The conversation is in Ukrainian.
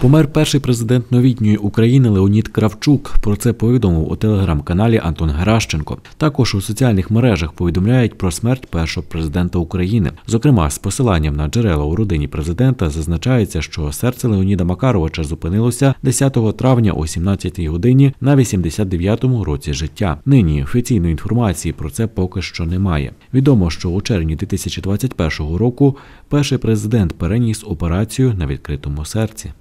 Помер перший президент новітньої України Леонід Кравчук. Про це повідомив у телеграм-каналі Антон Геращенко. Також у соціальних мережах повідомляють про смерть першого президента України. Зокрема, з посиланням на джерела у родині президента зазначається, що серце Леоніда Макаровича зупинилося 10 травня о 17 годині на 89-му році життя. Нині офіційної інформації про це поки що немає. Відомо, що у червні 2021 року перший президент переніс операцію на відкритому серці.